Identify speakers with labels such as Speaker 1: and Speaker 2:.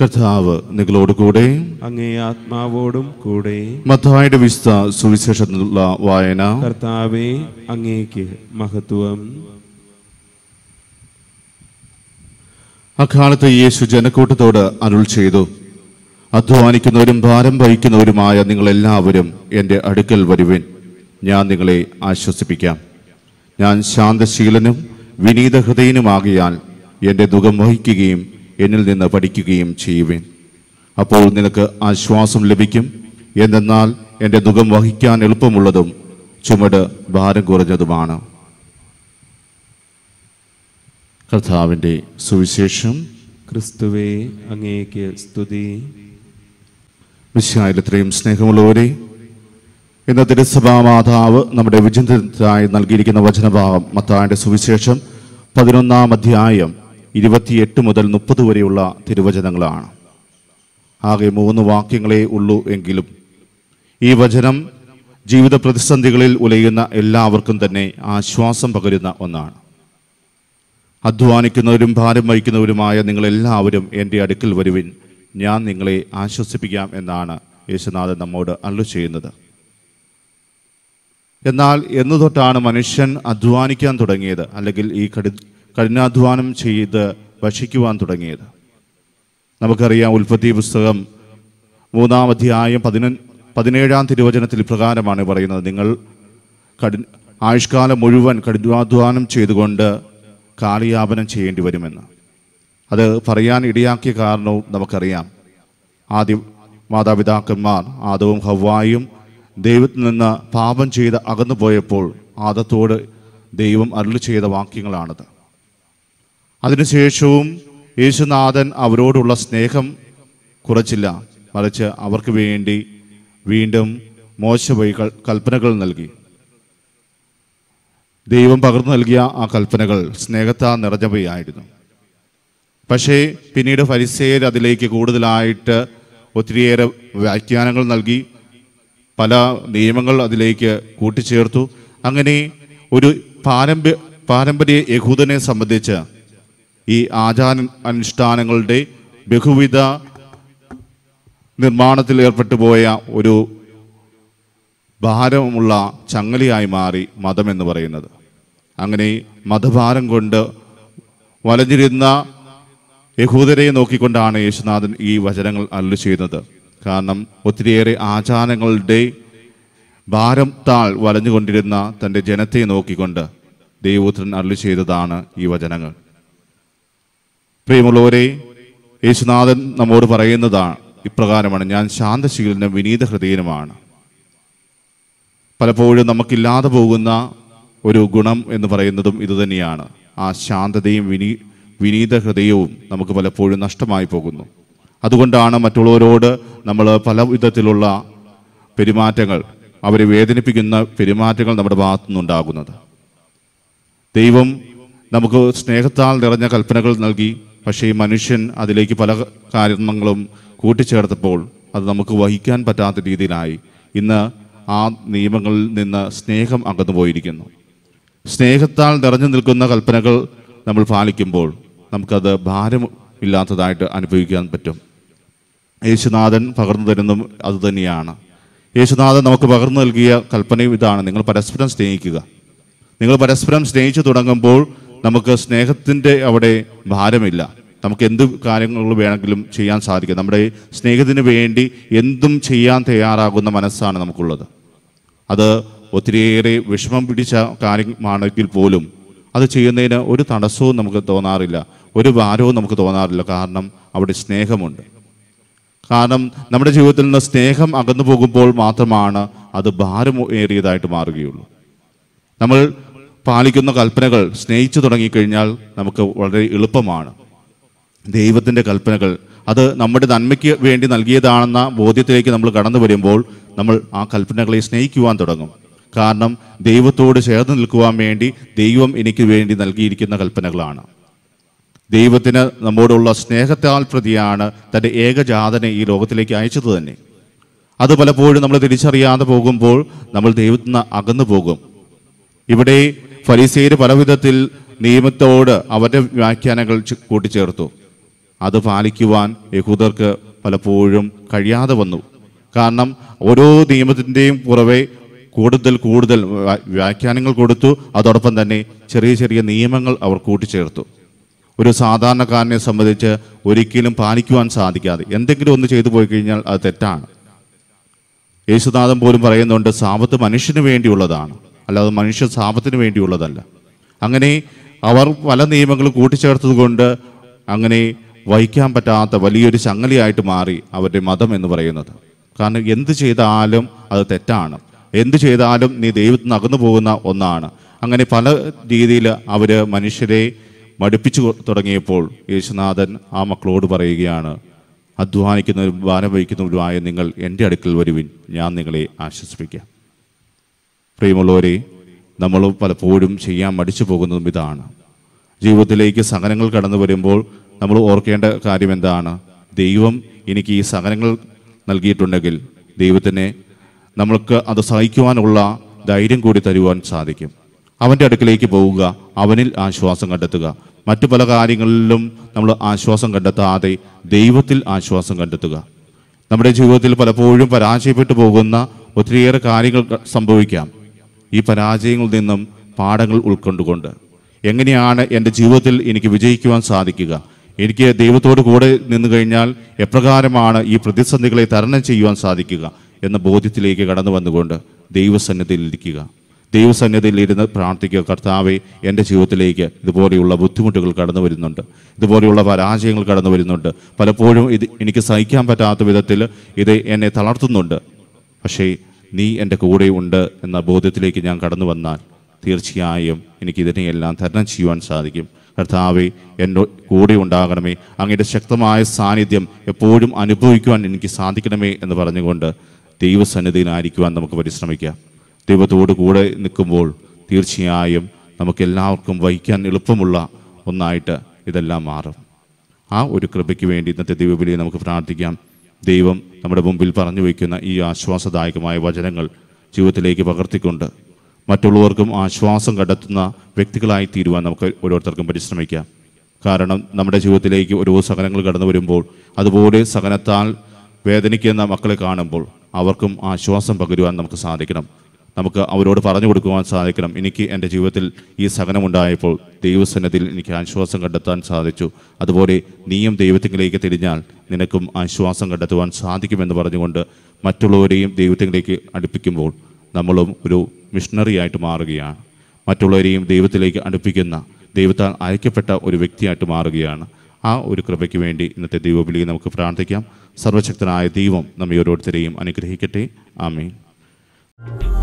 Speaker 1: കർത്താവ് നിങ്ങളോട് കൂടെ അങ്ങേ ആത്മാവോടും കൂടെ മത്തായുടെ വിശുദ്ധ സുവിശേഷത്തിലുള്ള വായന കർത്താവെ അങ്ങേക്ക് മഹത്വം അക്കാലത്ത് യേശു ജനക്കൂട്ടത്തോട് അരുൾ ചെയ്തു അധ്വാനിക്കുന്നവരും ഭാരം വഹിക്കുന്നവരുമായ നിങ്ങളെല്ലാവരും എൻ്റെ അടുക്കൽ വരുവിൻ ഞാൻ നിങ്ങളെ ആശ്വസിപ്പിക്കാം ഞാൻ ശാന്തശീലനും വിനീതഹൃദയനുമാകിയാൽ എൻ്റെ ദുഃഖം വഹിക്കുകയും എന്നിൽ നിന്ന് പഠിക്കുകയും ചെയ്യുവേൻ അപ്പോൾ നിനക്ക് ആശ്വാസം ലഭിക്കും എന്തെന്നാൽ എൻ്റെ ദുഃഖം വഹിക്കാൻ എളുപ്പമുള്ളതും ചുമട് ഭാരം കുറഞ്ഞതുമാണ് കർത്താവിൻ്റെ സുവിശേഷം ക്രിസ്തുവേ അങ്ങേക്ക് സ്തുതി ഇത്രയും സ്നേഹമുള്ളവരെ ഇന്ന് തിരുസഭാ മാതാവ് നമ്മുടെ വിചിന്തനത്തിനായി നൽകിയിരിക്കുന്ന വചനഭാവം മത്തായുടെ സുവിശേഷം പതിനൊന്നാം അധ്യായം ഇരുപത്തിയെട്ട് മുതൽ മുപ്പത് വരെയുള്ള തിരുവചനങ്ങളാണ് ആകെ മൂന്ന് വാക്യങ്ങളേ ഉള്ളൂ എങ്കിലും ഈ വചനം ജീവിത പ്രതിസന്ധികളിൽ ഉലയുന്ന എല്ലാവർക്കും തന്നെ ആശ്വാസം പകരുന്ന ഒന്നാണ് അധ്വാനിക്കുന്നവരും ഭാരം വഹിക്കുന്നവരുമായ നിങ്ങളെല്ലാവരും എൻ്റെ അടുക്കൽ വരുവിൻ ഞാൻ നിങ്ങളെ ആശ്വസിപ്പിക്കാം എന്നാണ് യേശുനാഥൻ നമ്മോട് അല്ലു ചെയ്യുന്നത് എന്നാൽ എന്നു തൊട്ടാണ് മനുഷ്യൻ അധ്വാനിക്കാൻ തുടങ്ങിയത് അല്ലെങ്കിൽ ഈ കടി കഠിനാധ്വാനം ചെയ്ത് ഭക്ഷിക്കുവാൻ തുടങ്ങിയത് നമുക്കറിയാം ഉൽപ്പത്തി പുസ്തകം മൂന്നാം അധ്യായം പതിന പതിനേഴാം തിരുവചനത്തിൽ പ്രകാരമാണ് പറയുന്നത് നിങ്ങൾ കഠിന ആയുഷ്കാലം മുഴുവൻ കഠിനാധ്വാനം ചെയ്തുകൊണ്ട് കാളിയാപനം ചെയ്യേണ്ടി വരുമെന്ന് അത് പറയാൻ ഇടയാക്കിയ കാരണവും നമുക്കറിയാം ആദ്യ മാതാപിതാക്കന്മാർ ആദവും ഹവായും ദൈവത്തിൽ നിന്ന് പാപം ചെയ്ത് അകന്നു പോയപ്പോൾ ആദത്തോട് ദൈവം അരുളി ചെയ്ത വാക്യങ്ങളാണത് അതിനുശേഷവും യേശുനാഥൻ അവരോടുള്ള സ്നേഹം കുറച്ചില്ല മറിച്ച് അവർക്ക് വേണ്ടി വീണ്ടും മോശ വഴി കൽപ്പനകൾ നൽകി ദൈവം പകർന്നു നൽകിയ ആ കൽപ്പനകൾ സ്നേഹത്താ നിറഞ്ഞവയായിരുന്നു പക്ഷേ പിന്നീട് ഫരിസേർ അതിലേക്ക് കൂടുതലായിട്ട് ഒത്തിരിയേറെ വ്യാഖ്യാനങ്ങൾ നൽകി പല നിയമങ്ങൾ അതിലേക്ക് കൂട്ടിച്ചേർത്തു അങ്ങനെ ഒരു പാരമ്പര്യ പാരമ്പര്യ യഹൂദനെ സംബന്ധിച്ച് ഈ ആചാര അനുഷ്ഠാനങ്ങളുടെ ബഹുവിധ നിർമ്മാണത്തിൽ ഏർപ്പെട്ടു പോയ ഒരു ഭാരമുള്ള ചങ്ങലിയായി മാറി മതം എന്ന് പറയുന്നത് അങ്ങനെ മതഭാരം കൊണ്ട് വലഞ്ഞിരുന്ന യഹൂദരെ നോക്കിക്കൊണ്ടാണ് യേശുനാഥൻ ഈ വചനങ്ങൾ അല്ലു ചെയ്യുന്നത് കാരണം ഒത്തിരിയേറെ ആചാരങ്ങളുടെ ഭാരം താൾ വലഞ്ഞുകൊണ്ടിരുന്ന തൻ്റെ ജനത്തെ നോക്കിക്കൊണ്ട് ദൈവപുത്രൻ അല്ലു ചെയ്തതാണ് ഈ വചനങ്ങൾ പ്രിയമുള്ളവരെ യേശുനാഥൻ നമ്മോട് പറയുന്നതാണ് ഇപ്രകാരമാണ് ഞാൻ ശാന്തശീലനും വിനീത ഹൃദയനുമാണ് പലപ്പോഴും നമുക്കില്ലാതെ പോകുന്ന ഒരു ഗുണം എന്ന് പറയുന്നതും ഇതുതന്നെയാണ് ആ ശാന്തതയും വിനീ വിനീത ഹൃദയവും നമുക്ക് പലപ്പോഴും നഷ്ടമായി പോകുന്നു അതുകൊണ്ടാണ് മറ്റുള്ളവരോട് നമ്മൾ പല വിധത്തിലുള്ള പെരുമാറ്റങ്ങൾ അവരെ വേദനിപ്പിക്കുന്ന പെരുമാറ്റങ്ങൾ നമ്മുടെ ഭാഗത്തു നിന്നുണ്ടാകുന്നത് ദൈവം നമുക്ക് സ്നേഹത്താൽ നിറഞ്ഞ കൽപ്പനകൾ നൽകി പക്ഷേ ഈ മനുഷ്യൻ അതിലേക്ക് പല കാരണങ്ങളും കൂട്ടിച്ചേർത്തപ്പോൾ അത് നമുക്ക് വഹിക്കാൻ പറ്റാത്ത രീതിയിലായി ഇന്ന് ആ നിയമങ്ങളിൽ നിന്ന് സ്നേഹം അകന്നു പോയിരിക്കുന്നു സ്നേഹത്താൽ നിറഞ്ഞു നിൽക്കുന്ന കൽപ്പനകൾ നമ്മൾ പാലിക്കുമ്പോൾ നമുക്കത് ഭാരമില്ലാത്തതായിട്ട് അനുഭവിക്കാൻ പറ്റും യേശുനാഥൻ പകർന്നു തരുന്നതും അതുതന്നെയാണ് യേശുനാഥൻ നമുക്ക് പകർന്നു നൽകിയ കൽപ്പനയും ഇതാണ് നിങ്ങൾ പരസ്പരം സ്നേഹിക്കുക നിങ്ങൾ പരസ്പരം സ്നേഹിച്ചു തുടങ്ങുമ്പോൾ നമുക്ക് സ്നേഹത്തിൻ്റെ അവിടെ ഭാരമില്ല നമുക്ക് എന്ത് കാര്യങ്ങൾ വേണമെങ്കിലും ചെയ്യാൻ സാധിക്കും നമ്മുടെ സ്നേഹത്തിന് വേണ്ടി എന്തും ചെയ്യാൻ തയ്യാറാകുന്ന മനസ്സാണ് നമുക്കുള്ളത് അത് ഒത്തിരിയേറെ വിഷമം പിടിച്ച കാര്യമാണെങ്കിൽ പോലും അത് ചെയ്യുന്നതിന് ഒരു തടസ്സവും നമുക്ക് തോന്നാറില്ല ഒരു ഭാരവും നമുക്ക് തോന്നാറില്ല കാരണം അവിടെ സ്നേഹമുണ്ട് കാരണം നമ്മുടെ ജീവിതത്തിൽ നിന്ന് സ്നേഹം അകന്നു പോകുമ്പോൾ മാത്രമാണ് അത് ഭാരമേറിയതായിട്ട് മാറുകയുള്ളൂ നമ്മൾ പാലിക്കുന്ന കൽപ്പനകൾ സ്നേഹിച്ചു തുടങ്ങിക്കഴിഞ്ഞാൽ നമുക്ക് വളരെ എളുപ്പമാണ് ദൈവത്തിൻ്റെ കൽപ്പനകൾ അത് നമ്മുടെ നന്മയ്ക്ക് വേണ്ടി നൽകിയതാണെന്ന ബോധ്യത്തിലേക്ക് നമ്മൾ കടന്നു വരുമ്പോൾ നമ്മൾ ആ കൽപ്പനകളെ സ്നേഹിക്കുവാൻ തുടങ്ങും കാരണം ദൈവത്തോട് ചേർന്ന് നിൽക്കുവാൻ വേണ്ടി ദൈവം എനിക്ക് വേണ്ടി നൽകിയിരിക്കുന്ന കൽപ്പനകളാണ് ദൈവത്തിന് നമ്മോടുള്ള സ്നേഹത്താൽ പ്രതിയാണ് തൻ്റെ ഏകജാതനെ ഈ ലോകത്തിലേക്ക് അയച്ചത് തന്നെ അത് പലപ്പോഴും നമ്മൾ തിരിച്ചറിയാതെ പോകുമ്പോൾ നമ്മൾ ദൈവത്തിന് അകന്നു പോകും ഇവിടെ ഫരീസേര് പലവിധത്തിൽ നിയമത്തോട് അവരുടെ വ്യാഖ്യാനങ്ങൾ കൂട്ടിച്ചേർത്തു അത് പാലിക്കുവാൻ യഹൂദർക്ക് പലപ്പോഴും കഴിയാതെ വന്നു കാരണം ഓരോ നിയമത്തിൻ്റെയും പുറവെ കൂടുതൽ കൂടുതൽ വ്യാഖ്യാനങ്ങൾ കൊടുത്തു അതോടൊപ്പം തന്നെ ചെറിയ ചെറിയ നിയമങ്ങൾ അവർ കൂട്ടിച്ചേർത്തു ഒരു സാധാരണക്കാരനെ സംബന്ധിച്ച് ഒരിക്കലും പാലിക്കുവാൻ സാധിക്കാതെ എന്തെങ്കിലും ഒന്ന് ചെയ്തു പോയി കഴിഞ്ഞാൽ അത് തെറ്റാണ് യേശുനാഥൻ പോലും പറയുന്നുണ്ട് സാമ്പത്ത് മനുഷ്യന് വേണ്ടിയുള്ളതാണ് അല്ലാതെ മനുഷ്യ സാപത്തിന് വേണ്ടിയുള്ളതല്ല അങ്ങനെ അവർ പല നിയമങ്ങൾ കൂട്ടിച്ചേർത്തതുകൊണ്ട് അങ്ങനെ വഹിക്കാൻ പറ്റാത്ത വലിയൊരു ചങ്ങലിയായിട്ട് മാറി അവരുടെ മതം എന്ന് പറയുന്നത് കാരണം എന്ത് ചെയ്താലും അത് തെറ്റാണ് എന്ത് ചെയ്താലും നീ ദൈവത്തിൽ നകന്നു പോകുന്ന ഒന്നാണ് അങ്ങനെ പല രീതിയിൽ അവർ മനുഷ്യരെ മടുപ്പിച്ചു തുടങ്ങിയപ്പോൾ യേശുനാഥൻ ആ മക്കളോട് പറയുകയാണ് അധ്വാനിക്കുന്നവരും ഭാരം വഹിക്കുന്നവരുമായ നിങ്ങൾ എൻ്റെ അടുക്കൽ വരുവിൻ ഞാൻ നിങ്ങളെ ആശ്വസിപ്പിക്കാം പ്രിയമുള്ളവരെ നമ്മൾ പലപ്പോഴും ചെയ്യാൻ മടിച്ചു പോകുന്നതും ഇതാണ് ജീവിതത്തിലേക്ക് സഹനങ്ങൾ കടന്നു വരുമ്പോൾ നമ്മൾ ഓർക്കേണ്ട കാര്യം എന്താണ് ദൈവം എനിക്ക് ഈ സഹനങ്ങൾ നൽകിയിട്ടുണ്ടെങ്കിൽ ദൈവത്തിനെ നമ്മൾക്ക് അത് സഹിക്കുവാനുള്ള ധൈര്യം കൂടി തരുവാൻ സാധിക്കും അവൻ്റെ അടുക്കിലേക്ക് പോവുക അവനിൽ ആശ്വാസം കണ്ടെത്തുക മറ്റു പല കാര്യങ്ങളിലും നമ്മൾ ആശ്വാസം കണ്ടെത്താതെ ദൈവത്തിൽ ആശ്വാസം കണ്ടെത്തുക നമ്മുടെ ജീവിതത്തിൽ പലപ്പോഴും പരാജയപ്പെട്ടു പോകുന്ന ഒത്തിരിയേറെ കാര്യങ്ങൾ സംഭവിക്കാം ഈ പരാജയങ്ങളിൽ നിന്നും പാഠങ്ങൾ ഉൾക്കൊണ്ടുകൊണ്ട് എങ്ങനെയാണ് എൻ്റെ ജീവിതത്തിൽ എനിക്ക് വിജയിക്കുവാൻ സാധിക്കുക എനിക്ക് ദൈവത്തോട് കൂടെ നിന്നു കഴിഞ്ഞാൽ എപ്രകാരമാണ് ഈ പ്രതിസന്ധികളെ തരണം ചെയ്യുവാൻ സാധിക്കുക എന്ന ബോധ്യത്തിലേക്ക് കടന്നു വന്നുകൊണ്ട് ദൈവസന്നിധിയിൽ ഇരിക്കുക ദൈവസന്നിധിയിൽ ഇരുന്ന് പ്രാർത്ഥിക്കുക കർത്താവെ എൻ്റെ ജീവിതത്തിലേക്ക് ഇതുപോലെയുള്ള ബുദ്ധിമുട്ടുകൾ കടന്നു വരുന്നുണ്ട് ഇതുപോലെയുള്ള പരാജയങ്ങൾ കടന്നു വരുന്നുണ്ട് പലപ്പോഴും ഇത് എനിക്ക് സഹിക്കാൻ പറ്റാത്ത വിധത്തിൽ ഇത് എന്നെ തളർത്തുന്നുണ്ട് പക്ഷേ നീ എൻ്റെ കൂടെയുണ്ട് എന്ന ബോധ്യത്തിലേക്ക് ഞാൻ കടന്നു വന്നാൽ തീർച്ചയായും എനിക്കിതിനെയെല്ലാം തരണം ചെയ്യുവാൻ സാധിക്കും കർത്താവെ എൻ്റെ കൂടെ ഉണ്ടാകണമേ അങ്ങയുടെ ശക്തമായ സാന്നിധ്യം എപ്പോഴും അനുഭവിക്കുവാൻ എനിക്ക് സാധിക്കണമേ എന്ന് പറഞ്ഞുകൊണ്ട് ദൈവസന്നിധിയിലായിരിക്കുവാൻ നമുക്ക് പരിശ്രമിക്കാം ദൈവത്തോട് കൂടെ നിൽക്കുമ്പോൾ തീർച്ചയായും നമുക്കെല്ലാവർക്കും വഹിക്കാൻ എളുപ്പമുള്ള ഒന്നായിട്ട് ഇതെല്ലാം മാറും ആ ഒരു കൃപയ്ക്ക് വേണ്ടി ഇന്നത്തെ ദൈവബലിയെ നമുക്ക് പ്രാർത്ഥിക്കാം ദൈവം നമ്മുടെ മുമ്പിൽ പറഞ്ഞു വയ്ക്കുന്ന ഈ ആശ്വാസദായകമായ വചനങ്ങൾ ജീവിതത്തിലേക്ക് പകർത്തിക്കൊണ്ട് മറ്റുള്ളവർക്കും ആശ്വാസം കണ്ടെത്തുന്ന വ്യക്തികളായി തീരുവാൻ നമുക്ക് ഓരോരുത്തർക്കും പരിശ്രമിക്കാം കാരണം നമ്മുടെ ജീവിതത്തിലേക്ക് ഓരോ സഹനങ്ങൾ കടന്നു വരുമ്പോൾ അതുപോലെ സഹനത്താൽ വേദനിക്കുന്ന മക്കളെ കാണുമ്പോൾ അവർക്കും ആശ്വാസം പകരുവാൻ നമുക്ക് സാധിക്കണം നമുക്ക് അവരോട് പറഞ്ഞു കൊടുക്കുവാൻ സാധിക്കണം എനിക്ക് എൻ്റെ ജീവിതത്തിൽ ഈ സഹനമുണ്ടായപ്പോൾ ദൈവസന്നതിൽ എനിക്ക് ആശ്വാസം കണ്ടെത്താൻ സാധിച്ചു അതുപോലെ നീയും ദൈവത്തിങ്കിലേക്ക് തിരിഞ്ഞാൽ നിനക്കും ആശ്വാസം കണ്ടെത്തുവാൻ സാധിക്കുമെന്ന് പറഞ്ഞുകൊണ്ട് മറ്റുള്ളവരെയും ദൈവത്തിങ്കിലേക്ക് അടുപ്പിക്കുമ്പോൾ നമ്മളും ഒരു മിഷണറിയായിട്ട് മാറുകയാണ് മറ്റുള്ളവരെയും ദൈവത്തിലേക്ക് അടുപ്പിക്കുന്ന ദൈവത്താൽ അയക്കപ്പെട്ട ഒരു വ്യക്തിയായിട്ട് മാറുകയാണ് ആ ഒരു കൃപയ്ക്ക് വേണ്ടി ഇന്നത്തെ ദൈവബലി നമുക്ക് പ്രാർത്ഥിക്കാം സർവശക്തനായ ദൈവം നമ്മെ ഓരോരുത്തരെയും അനുഗ്രഹിക്കട്ടെ you